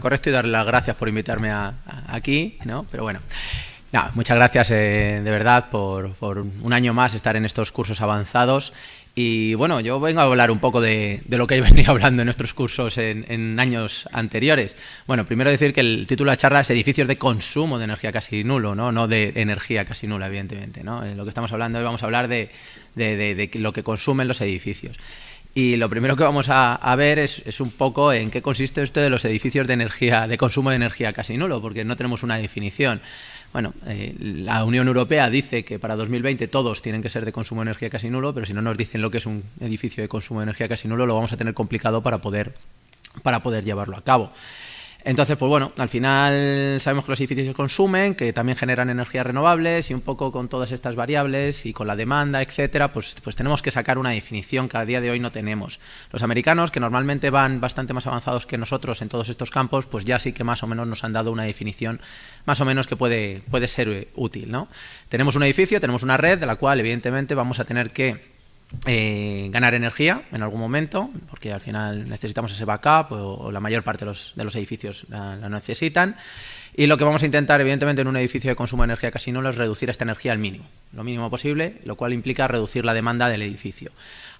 correcto y darle las gracias por invitarme aquí, ¿no? Pero bueno. Nada, muchas gracias eh, de verdad por, por, un año más estar en estos cursos avanzados. Y bueno, yo vengo a hablar un poco de, de lo que he venido hablando en nuestros cursos en, años anteriores. Bueno, primero decir que el título de la charla es Edificios de consumo de energía casi nulo, no, no de energía casi nula, evidentemente. ¿no? En eh, lo que estamos hablando hoy vamos a hablar de, de, de lo que consumen los edificios. Y lo primero que vamos a, ver es, un poco en qué consiste esto de los edificios de energía, de consumo de energía casi nulo, porque no tenemos una definición. Bueno, eh, la Unión Europea dice que para 2020 todos tienen que ser de consumo de energía casi nulo, pero si no nos dicen lo que es un edificio de consumo de energía casi nulo, lo vamos a tener complicado para poder, para poder llevarlo a cabo. Entonces, pues bueno, al final sabemos que los edificios se consumen, que también generan energías renovables y un poco con todas estas variables y con la demanda, etcétera, pues, pues, tenemos que sacar una definición que a día de hoy no tenemos. Los americanos, que normalmente van bastante más avanzados que nosotros en todos estos campos, pues ya sí que más o menos nos han dado una definición más o menos que puede, puede ser útil. ¿no? Tenemos un edificio, tenemos una red de la cual evidentemente vamos a tener que eh, ganar energía en algún momento, porque al final necesitamos ese backup o, la mayor parte de los, edificios la, necesitan. Y lo que vamos a intentar, evidentemente, en un edificio de consumo de energía casi nulo es reducir esta energía al mínimo, lo mínimo posible, lo cual implica reducir la demanda del edificio.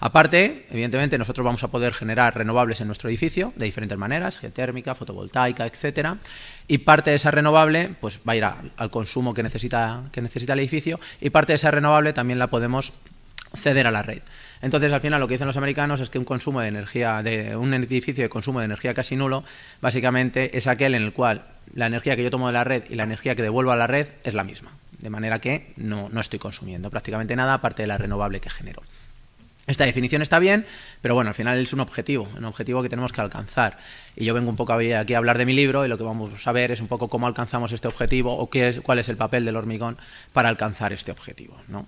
Aparte, evidentemente, nosotros vamos a poder generar renovables en nuestro edificio de diferentes maneras, geotérmica, fotovoltaica, etcétera. Y parte de esa renovable pues, va a ir al consumo que necesita, que necesita el edificio y parte de esa renovable también la podemos ceder a la red. Entonces, al final, lo que dicen los americanos es que un consumo de energía, de un edificio de consumo de energía casi nulo, básicamente es aquel en el cual la energía que yo tomo de la red y la energía que devuelvo a la red es la misma. De manera que no, estoy consumiendo prácticamente nada aparte de la renovable que genero. Esta definición está bien, pero bueno, al final es un objetivo, un objetivo que tenemos que alcanzar. Y yo vengo un poco aquí a hablar de mi libro y lo que vamos a ver es un poco cómo alcanzamos este objetivo o qué es, cuál es el papel del hormigón para alcanzar este objetivo. ¿no?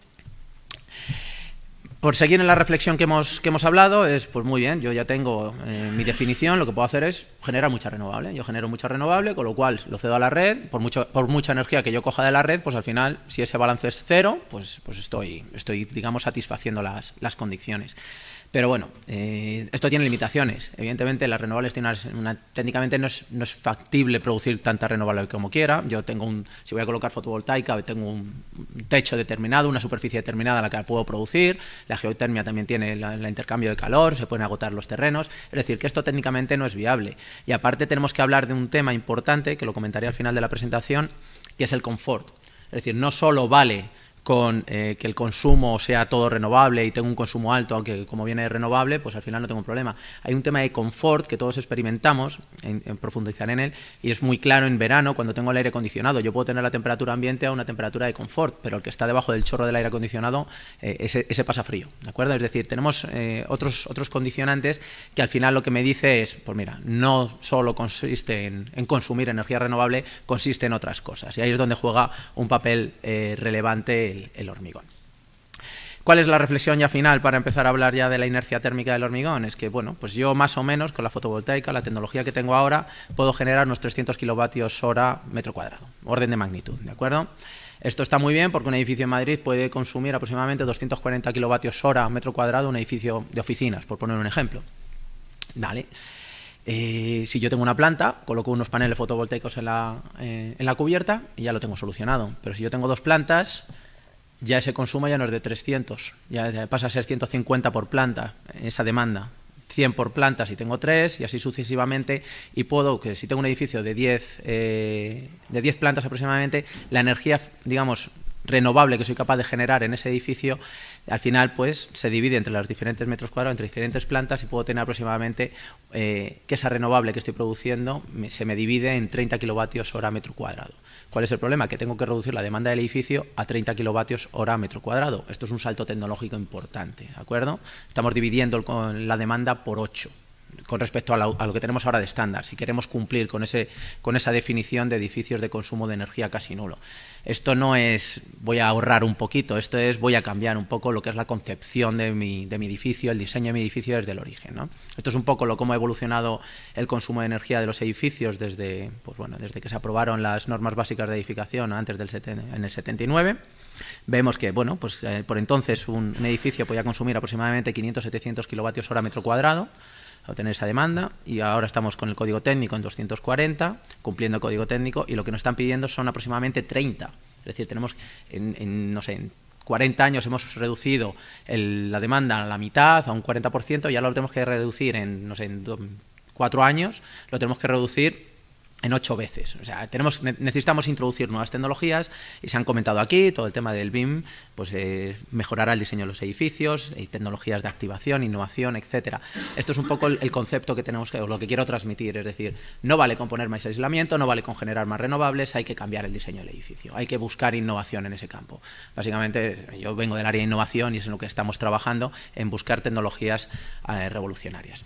por seguir en la reflexión que hemos, que hemos hablado, es pues muy bien, yo ya tengo eh, mi definición, lo que puedo hacer es generar mucha renovable. Yo genero mucha renovable, con lo cual lo cedo a la red, por, mucho, por mucha energía que yo coja de la red, pues al final, si ese balance es cero, pues, pues estoy, estoy, digamos, satisfaciendo las, las condiciones. Pero bueno, eh, esto tiene limitaciones. Evidentemente, las renovables tienen una, técnicamente no es, factible producir tanta renovable como quiera. Yo tengo un, si voy a colocar fotovoltaica, tengo un techo determinado, una superficie determinada a la que puedo producir. La geotermia también tiene el intercambio de calor, se pueden agotar los terrenos. Es decir, que esto técnicamente no es viable. Y aparte tenemos que hablar de un tema importante, que lo comentaré al final de la presentación, que es el confort. Es decir, no solo vale con eh, que el consumo sea todo renovable y tengo un consumo alto, aunque como viene de renovable, pues al final no tengo un problema. Hay un tema de confort que todos experimentamos, en, profundizar en él, y es muy claro en verano cuando tengo el aire acondicionado. Yo puedo tener la temperatura ambiente a una temperatura de confort, pero el que está debajo del chorro del aire acondicionado, eh, ese, pasa frío, ¿de acuerdo? Es decir, tenemos eh, otros, otros condicionantes que al final lo que me dice es, pues mira, no solo consiste en, en consumir energía renovable, consiste en otras cosas. Y ahí es donde juega un papel relevante el, hormigón. ¿Cuál es la reflexión ya final para empezar a hablar ya de la inercia térmica del hormigón? Es que, bueno, pues yo más o menos con la fotovoltaica, la tecnología que tengo ahora, puedo generar unos 300 kilovatios hora metro cuadrado, orden de magnitud, ¿de acuerdo? Esto está muy bien porque un edificio en Madrid puede consumir aproximadamente 240 kilovatios hora metro cuadrado un edificio de oficinas, por poner un ejemplo. Vale. Eh, si yo tengo una planta, coloco unos paneles fotovoltaicos en la, eh, en la cubierta y ya lo tengo solucionado. Pero si yo tengo dos plantas, ya ese consumo ya no es de 300, ya pasa a ser 150 por planta, esa demanda. 100 por planta si tengo 3 y así sucesivamente y puedo que si tengo un edificio de 10 eh, de 10 plantas aproximadamente la energía digamos renovable que soy capaz de generar en ese edificio, al final pues se divide entre los diferentes metros cuadrados, entre diferentes plantas y puedo tener aproximadamente eh, que esa renovable que estoy produciendo se me divide en 30 kilovatios hora metro cuadrado. ¿Cuál es el problema? Que tengo que reducir la demanda del edificio a 30 kilovatios hora metro cuadrado. Esto es un salto tecnológico importante, ¿de acuerdo? Estamos dividiendo la demanda por 8 con respecto a, lo que tenemos ahora de estándar, si queremos cumplir con, ese, con esa definición de edificios de consumo de energía casi nulo. Esto no es voy a ahorrar un poquito, esto es voy a cambiar un poco lo que es la concepción de mi, edificio, el diseño de mi edificio desde el origen. Esto es un poco lo cómo ha evolucionado el consumo de energía de los edificios desde, pues bueno, desde que se aprobaron las normas básicas de edificación antes del en el 79. Vemos que, bueno, pues eh, por entonces un, edificio podía consumir aproximadamente 500-700 kilovatios hora metro cuadrado, a obtener esa demanda y ahora estamos con el código técnico en 240, cumpliendo el código técnico y lo que nos están pidiendo son aproximadamente 30. Es decir, tenemos, en, no sé, en 40 años hemos reducido la demanda a la mitad, a un 40%, y ahora lo tenemos que reducir en, no sé, en 4 años, lo tenemos que reducir en ocho veces. O sea, tenemos, necesitamos introducir nuevas tecnologías y se han comentado aquí todo el tema del BIM, pues eh, mejorará el diseño de los edificios, y tecnologías de activación, innovación, etcétera. Esto es un poco el, concepto que tenemos que, lo que quiero transmitir, es decir, no vale con poner más aislamiento, no vale con generar más renovables, hay que cambiar el diseño del edificio, hay que buscar innovación en ese campo. Básicamente, yo vengo del área de innovación y es en lo que estamos trabajando, en buscar tecnologías eh, revolucionarias.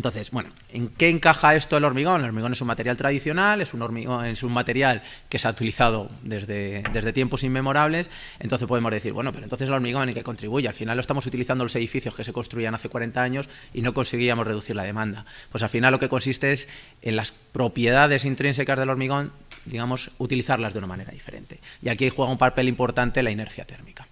Entonces, bueno, ¿en qué encaja esto el hormigón? El hormigón es un material tradicional, es un, material que se ha utilizado desde, desde tiempos inmemorables, entonces podemos decir, bueno, pero entonces el hormigón en qué contribuye, al final lo estamos utilizando los edificios que se construían hace 40 años y no conseguíamos reducir la demanda. Pues al final lo que consiste es en las propiedades intrínsecas del hormigón, digamos, utilizarlas de una manera diferente. Y aquí juega un papel importante la inercia térmica.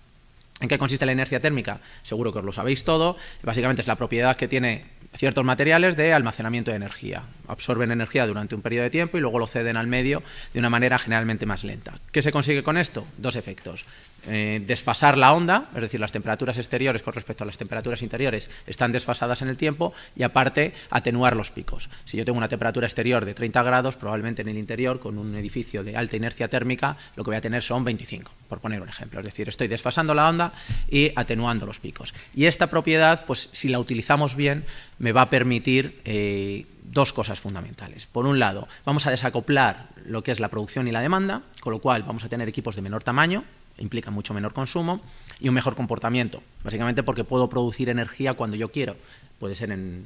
¿En qué consiste la inercia térmica? Seguro que os lo sabéis todo. Básicamente es la propiedad que tiene ciertos materiales de almacenamiento de energía. Absorben energía durante un periodo de tiempo y luego lo ceden al medio de una manera generalmente más lenta. ¿Qué se consigue con esto? Dos efectos. Eh, desfasar la onda, es decir, las temperaturas exteriores con respecto a las temperaturas interiores están desfasadas en el tiempo y aparte atenuar los picos. Si yo tengo una temperatura exterior de 30 grados, probablemente en el interior, con un edificio de alta inercia térmica, lo que voy a tener son 25, por poner un ejemplo. Es decir, estoy desfasando la onda y atenuando los picos. Y esta propiedad, pues si la utilizamos bien, me va a permitir eh, dos cosas fundamentales. Por un lado, vamos a desacoplar lo que es la producción y la demanda, con lo cual vamos a tener equipos de menor tamaño, implica mucho menor consumo y un mejor comportamiento, básicamente porque puedo producir energía cuando yo quiero. Puede ser en,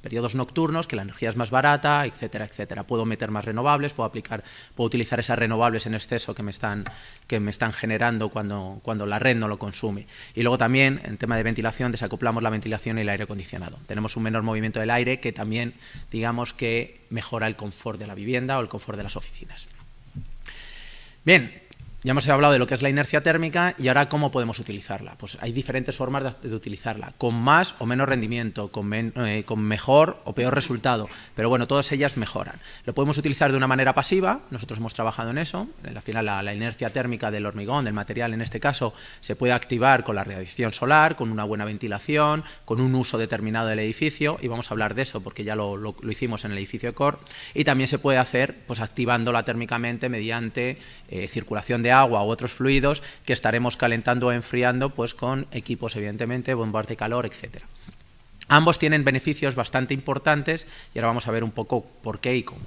periodos nocturnos, que la energía es más barata, etcétera, etcétera. Puedo meter más renovables, puedo aplicar, puedo utilizar esas renovables en exceso que me están, que me están generando cuando, cuando la red no lo consume. Y luego también, en tema de ventilación, desacoplamos la ventilación y el aire acondicionado. Tenemos un menor movimiento del aire que también, digamos que mejora el confort de la vivienda o el confort de las oficinas. Bien, ya hemos hablado de lo que es la inercia térmica y ahora cómo podemos utilizarla. Pues hay diferentes formas de, utilizarla, con más o menos rendimiento, con, eh, con, mejor o peor resultado, pero bueno, todas ellas mejoran. Lo podemos utilizar de una manera pasiva, nosotros hemos trabajado en eso, en la final la, inercia térmica del hormigón, del material en este caso, se puede activar con la radiación solar, con una buena ventilación, con un uso determinado del edificio, y vamos a hablar de eso porque ya lo, lo, hicimos en el edificio CORE, y también se puede hacer pues activándola térmicamente mediante eh, circulación de agua u otros fluidos que estaremos calentando o enfriando pues, con equipos, evidentemente, bombas de calor, etcétera. Ambos tienen beneficios bastante importantes y ahora vamos a ver un poco por qué y cómo.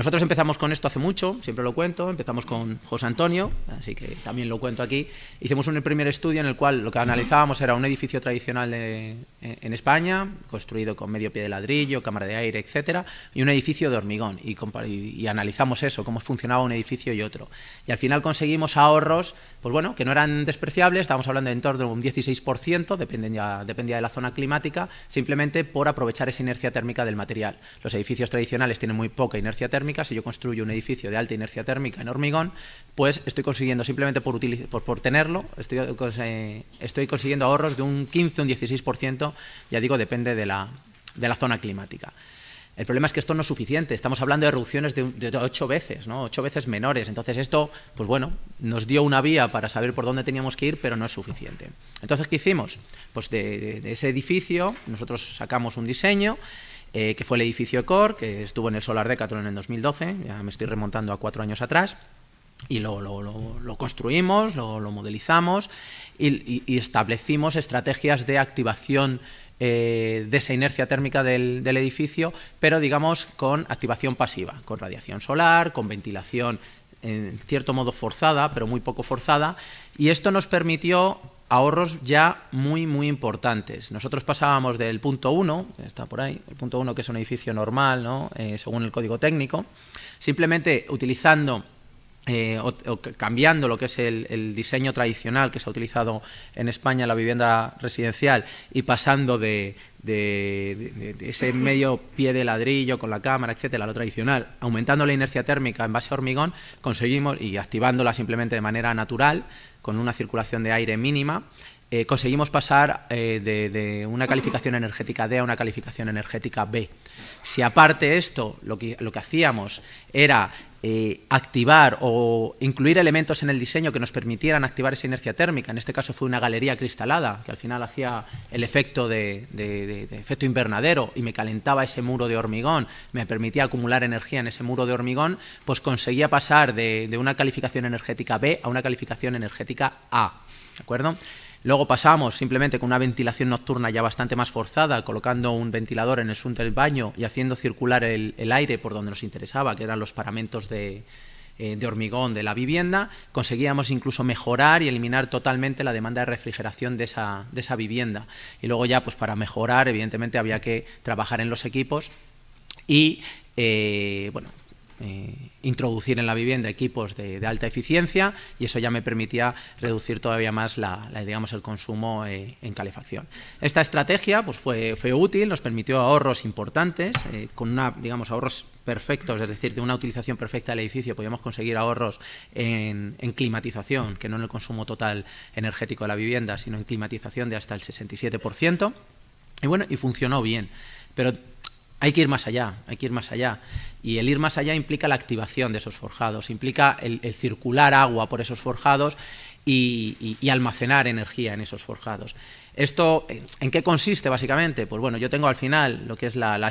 Nosotros empezamos con esto hace mucho, siempre lo cuento, empezamos con José Antonio, así que también lo cuento aquí. Hicimos un primer estudio en el cual lo que analizábamos era un edificio tradicional de, eh, en España, construido con medio pie de ladrillo, cámara de aire, etcétera, y un edificio de hormigón. Y, y, analizamos eso, cómo funcionaba un edificio y otro. Y al final conseguimos ahorros, pues bueno, que no eran despreciables, estábamos hablando de en torno a un 16%, dependía, dependía de la zona climática, simplemente por aprovechar esa inercia térmica del material. Los edificios tradicionales tienen muy poca inercia térmica si yo construyo un edificio de alta inercia térmica en hormigón, pues estoy consiguiendo simplemente por, tenerlo, estoy, eh, estoy consiguiendo ahorros de un 15 o un 16%, ya digo, depende de la, zona climática. El problema es que esto no es suficiente. Estamos hablando de reducciones de, ocho veces, ¿no? Ocho veces menores. Entonces esto, pues bueno, nos dio una vía para saber por dónde teníamos que ir, pero no es suficiente. Entonces, ¿qué hicimos? Pues de ese edificio nosotros sacamos un diseño eh, que fue el edificio Core, que estuvo en el Solar Decathlon en el 2012, ya me estoy remontando a cuatro años atrás, y lo, construimos, lo, modelizamos y, establecimos estrategias de activación eh, de esa inercia térmica del, del edificio, pero digamos con activación pasiva, con radiación solar, con ventilación en cierto modo forzada, pero muy poco forzada, y esto nos permitió ahorros ya muy, muy importantes. Nosotros pasábamos del punto 1, que está por ahí, el punto 1 que es un edificio normal, ¿no? Eh, según el código técnico, simplemente utilizando eh, o, cambiando lo que es el, diseño tradicional que se ha utilizado en España en la vivienda residencial y pasando de, ese medio pie de ladrillo con la cámara, etcétera, lo tradicional, aumentando la inercia térmica en base a hormigón, conseguimos, y activándola simplemente de manera natural, con una circulación de aire mínima, eh, conseguimos pasar eh, de, de, una calificación energética D a una calificación energética B. Si aparte esto, lo que, hacíamos era eh, activar o incluir elementos en el diseño que nos permitieran activar esa inercia térmica. En este caso fue una galería cristalada que al final hacía el efecto de, efecto invernadero y me calentaba ese muro de hormigón, me permitía acumular energía en ese muro de hormigón, pues conseguía pasar de, una calificación energética B a una calificación energética A. ¿De acuerdo? Luego pasamos simplemente con una ventilación nocturna ya bastante más forzada, colocando un ventilador en el sun del baño y haciendo circular el, aire por donde nos interesaba, que eran los paramentos eh, de, hormigón de la vivienda, conseguíamos incluso mejorar y eliminar totalmente la demanda de refrigeración de esa, vivienda. Y luego ya, pues para mejorar, evidentemente había que trabajar en los equipos y eh, bueno, eh, introducir en la vivienda equipos de, alta eficiencia y eso ya me permitía reducir todavía más la, digamos, el consumo eh, en calefacción. Esta estrategia pues, fue, fue útil, nos permitió ahorros importantes, eh, con una, digamos, ahorros perfectos, es decir, de una utilización perfecta del edificio podíamos conseguir ahorros en, climatización, que no en el consumo total energético de la vivienda, sino en climatización de hasta el 67%. Y bueno, y funcionó bien. Pero hay que ir más allá, hay que ir más allá. Y el ir más allá implica la activación de esos forjados, implica el, circular agua por esos forjados y, almacenar energía en esos forjados. ¿Esto en qué consiste básicamente? Pues bueno, yo tengo al final lo que es la, la,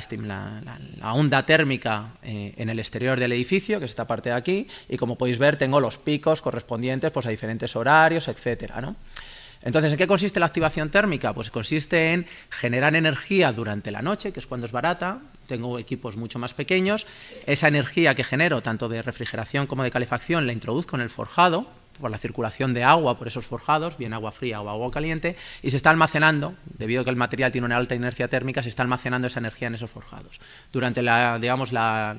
la, onda térmica eh, en el exterior del edificio, que es esta parte de aquí, y como podéis ver tengo los picos correspondientes pues, a diferentes horarios, etcétera, ¿no? Entonces, ¿en qué consiste la activación térmica? Pues consiste en generar energía durante la noche, que es cuando es barata, tengo equipos mucho más pequeños, esa energía que genero, tanto de refrigeración como de calefacción, la introduzco en el forjado, por la circulación de agua por esos forjados, bien agua fría o agua caliente, y se está almacenando, debido a que el material tiene una alta inercia térmica, se está almacenando esa energía en esos forjados. Durante, la, digamos, la,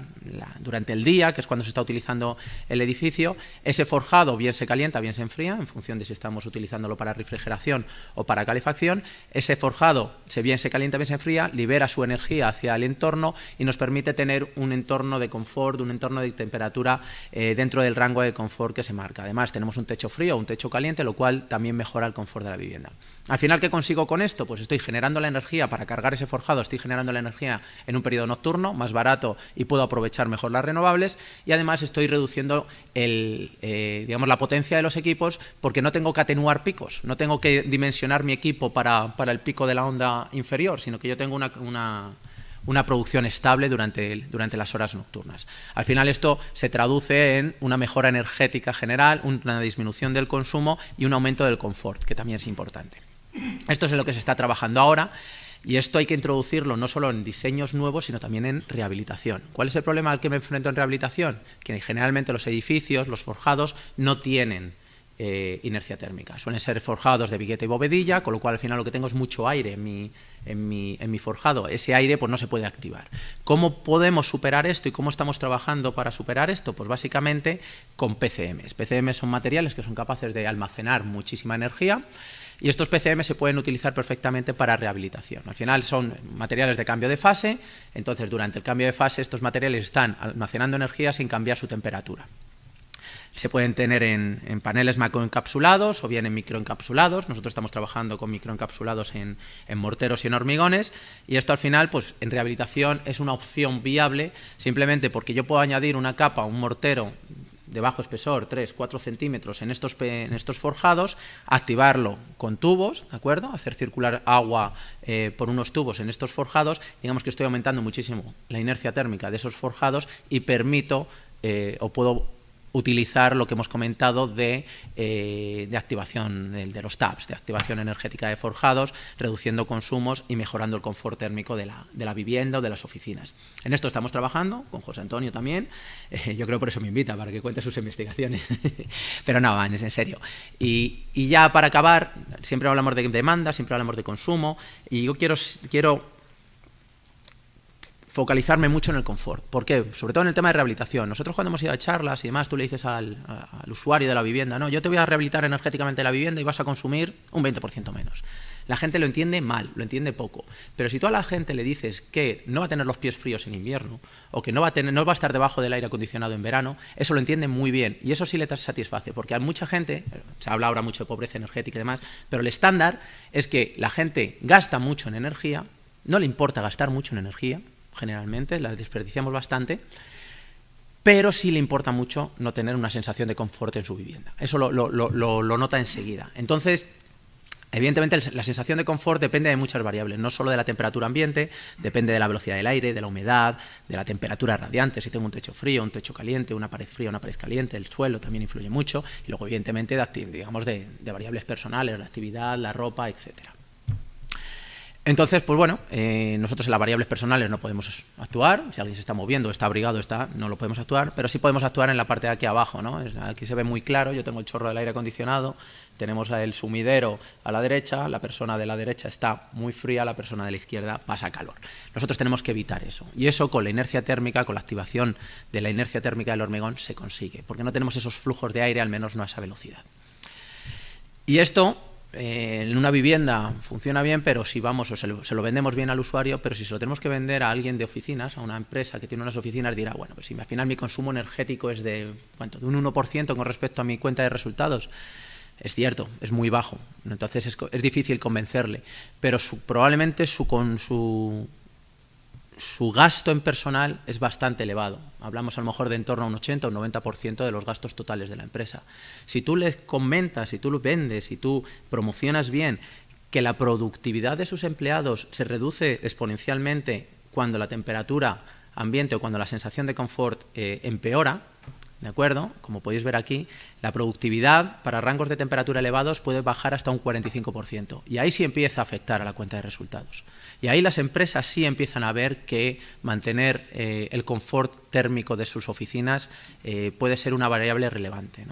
durante el día, que es cuando se está utilizando el edificio, ese forjado bien se calienta, bien se enfría, en función de si estamos utilizándolo para refrigeración o para calefacción, ese forjado se bien se calienta, bien se enfría, libera su energía hacia el entorno y nos permite tener un entorno de confort, un entorno de temperatura eh, dentro del rango de confort que se marca. Además, tenemos un techo frío o un techo caliente, lo cual también mejora el confort de la vivienda. Al final, ¿qué consigo con esto? Pues estoy generando la energía para cargar ese forjado, estoy generando la energía en un periodo nocturno, más barato y puedo aprovechar mejor las renovables y además estoy reduciendo el, eh, digamos, la potencia de los equipos porque no tengo que atenuar picos, no tengo que dimensionar mi equipo para, el pico de la onda inferior, sino que yo tengo una una producción estable durante, durante las horas nocturnas. Al final esto se traduce en una mejora energética general, una disminución del consumo y un aumento del confort, que también es importante. Esto es en lo que se está trabajando ahora. Y esto hay que introducirlo no solo en diseños nuevos, sino también en rehabilitación. ¿Cuál es el problema al que me enfrento en rehabilitación? Que generalmente los edificios, los forjados, no tienen eh, inercia térmica. Suelen ser forjados de billete y bovedilla, con lo cual al final lo que tengo es mucho aire en mi, forjado. Ese aire pues, no se puede activar. ¿Cómo podemos superar esto y cómo estamos trabajando para superar esto? Pues básicamente con PCM. PCM son materiales que son capaces de almacenar muchísima energía. Y estos PCM se pueden utilizar perfectamente para rehabilitación. Al final son materiales de cambio de fase, entonces durante el cambio de fase estos materiales están almacenando energía sin cambiar su temperatura. Se pueden tener en, paneles macroencapsulados o bien en microencapsulados. Nosotros estamos trabajando con microencapsulados en, morteros y en hormigones. Y esto al final, pues en rehabilitación es una opción viable, simplemente porque yo puedo añadir una capa, un mortero de bajo espesor, 3, 4 centímetros en estos, en estos forjados, activarlo con tubos, ¿de acuerdo? Hacer circular agua eh, por unos tubos en estos forjados, digamos que estoy aumentando muchísimo la inercia térmica de esos forjados y permito eh, o puedo utilizar lo que hemos comentado de, eh, activación de, los TAPs, de activación energética de forjados, reduciendo consumos y mejorando el confort térmico de la, vivienda o de las oficinas. En esto estamos trabajando, con José Antonio también, eh, yo creo por eso me invita, para que cuente sus investigaciones, pero no, es en serio. Y, y, ya para acabar, siempre hablamos de demanda, siempre hablamos de consumo, y yo quiero, quiero focalizarme mucho en el confort. ...porque Sobre todo en el tema de rehabilitación. Nosotros cuando hemos ido a charlas y demás, tú le dices al, usuario de la vivienda, no, yo te voy a rehabilitar energéticamente la vivienda y vas a consumir un 20% menos. La gente lo entiende mal, lo entiende poco. Pero si tú a la gente le dices que no va a tener los pies fríos en invierno o que no va a, tener, no va a estar debajo del aire acondicionado en verano, eso lo entiende muy bien y eso sí le satisface, porque hay mucha gente, se habla ahora mucho de pobreza energética y demás, pero el estándar es que la gente gasta mucho en energía, no le importa gastar mucho en energía, generalmente, las desperdiciamos bastante, pero sí le importa mucho no tener una sensación de confort en su vivienda. Eso lo, nota enseguida. Entonces, Evidentemente, la sensación de confort depende de muchas variables, no solo de la temperatura ambiente, depende de la velocidad del aire, de la humedad, de la temperatura radiante, si tengo un techo frío, un techo caliente, una pared fría, una pared caliente, el suelo también influye mucho, y luego, evidentemente, de, digamos, de, de variables personales, la actividad, la ropa, etcétera. Entonces, pues bueno, eh, nosotros en las variables personales no podemos actuar, si alguien se está moviendo, está abrigado, está, no lo podemos actuar, pero sí podemos actuar en la parte de aquí abajo, ¿no? Aquí se ve muy claro, yo tengo el chorro del aire acondicionado, tenemos el sumidero a la derecha, la persona de la derecha está muy fría, la persona de la izquierda pasa calor. Nosotros tenemos que evitar eso, y eso con la inercia térmica, con la activación de la inercia térmica del hormigón se consigue, porque no tenemos esos flujos de aire, al menos no a esa velocidad. Y esto eh, en una vivienda funciona bien, pero si vamos o se lo, vendemos bien al usuario, pero si se lo tenemos que vender a alguien de oficinas, a una empresa que tiene unas oficinas, dirá, bueno, pues si al final mi consumo energético es de, ¿cuánto? de un 1% con respecto a mi cuenta de resultados. Es cierto, es muy bajo, entonces es, difícil convencerle, pero probablemente su, con su su gasto en personal es bastante elevado. Hablamos a lo mejor de en torno a un 80 o un 90% de los gastos totales de la empresa. Si tú les comentas, si tú lo vendes, si tú promocionas bien que la productividad de sus empleados se reduce exponencialmente cuando la temperatura ambiente o cuando la sensación de confort eh, empeora, ¿de acuerdo? Como podéis ver aquí, la productividad para rangos de temperatura elevados puede bajar hasta un 45%. Y ahí sí empieza a afectar a la cuenta de resultados. Y ahí las empresas sí empiezan a ver que mantener eh, el confort térmico de sus oficinas eh, puede ser una variable relevante.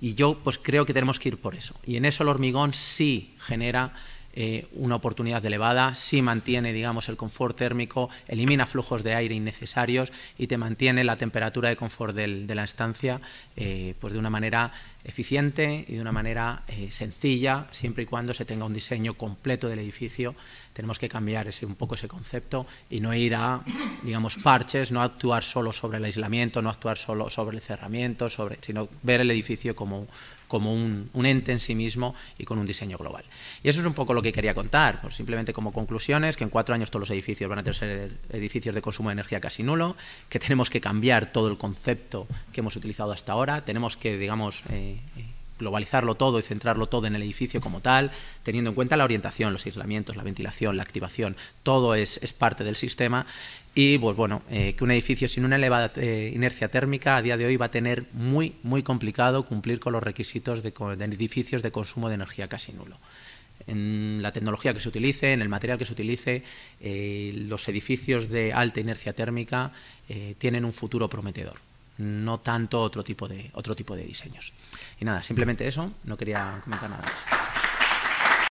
Y yo pues, creo que tenemos que ir por eso. Y en eso el hormigón sí genera eh, una oportunidad elevada, sí mantiene, digamos, el confort térmico, elimina flujos de aire innecesarios y te mantiene la temperatura de confort de la estancia eh, pues de una manera eficiente y de una manera eh, sencilla, siempre y cuando se tenga un diseño completo del edificio. Tenemos que cambiar ese, un poco ese concepto y no ir a, digamos, parches, no actuar solo sobre el aislamiento, no actuar solo sobre el cerramiento, sobre, sino ver el edificio como como un, ente en sí mismo y con un diseño global. Y eso es un poco lo que quería contar, simplemente como conclusiones, que en cuatro años todos los edificios van a ser edificios de consumo de energía casi nulo, que tenemos que cambiar todo el concepto que hemos utilizado hasta ahora, tenemos que, digamos, eh, globalizarlo todo y centrarlo todo en el edificio como tal, teniendo en cuenta la orientación, los aislamientos, la ventilación, la activación, todo es, parte del sistema. Y pues bueno, eh, que un edificio sin una elevada eh, inercia térmica a día de hoy va a tener muy, muy complicado cumplir con los requisitos de, edificios de consumo de energía casi nulo en la tecnología que se utilice, en el material que se utilice, eh, los edificios de alta inercia térmica tienen un futuro prometedor no tanto otro tipo de, otro tipo de diseños. Y nada, simplemente eso, no quería comentar nada más.